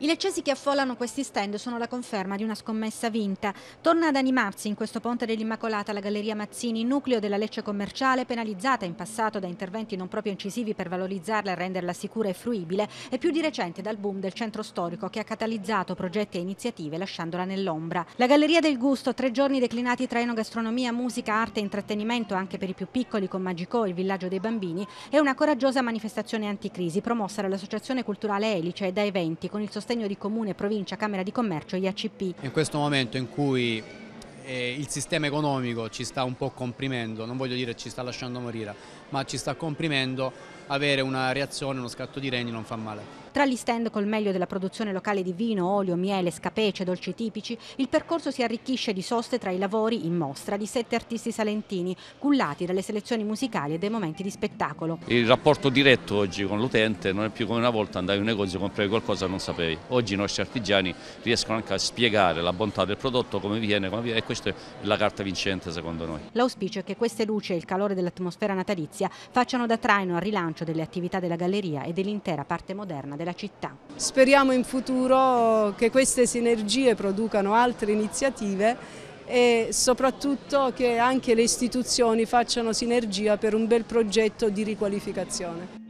I leccesi che affollano questi stand sono la conferma di una scommessa vinta. Torna ad animarsi in questo ponte dell'Immacolata la Galleria Mazzini, nucleo della Lecce commerciale, penalizzata in passato da interventi non proprio incisivi per valorizzarla e renderla sicura e fruibile, e più di recente dal boom del centro storico che ha catalizzato progetti e iniziative lasciandola nell'ombra. La Galleria del Gusto, tre giorni declinati tra enogastronomia, musica, arte e intrattenimento anche per i più piccoli con Magicò, il villaggio dei bambini, è una coraggiosa manifestazione anticrisi promossa dall'Associazione Culturale Elice e da eventi con il sostegno sostegno di Comune, Provincia, Camera di Commercio e IACP. In questo momento in cui eh, il sistema economico ci sta un po' comprimendo, non voglio dire ci sta lasciando morire, ma ci sta comprimendo, avere una reazione, uno scatto di regni non fa male. Tra gli stand col meglio della produzione locale di vino, olio, miele, scapece, dolci tipici, il percorso si arricchisce di soste tra i lavori in mostra di sette artisti salentini, cullati dalle selezioni musicali e dei momenti di spettacolo. Il rapporto diretto oggi con l'utente non è più come una volta andare in un negozio e comprare qualcosa che non sapevi. Oggi i nostri artigiani riescono anche a spiegare la bontà del prodotto, come viene, come viene e questa è la carta vincente secondo noi. L'auspicio è che queste luci e il calore dell'atmosfera natalizia facciano da traino al rilancio delle attività della galleria e dell'intera parte moderna della città. Speriamo in futuro che queste sinergie producano altre iniziative e soprattutto che anche le istituzioni facciano sinergia per un bel progetto di riqualificazione.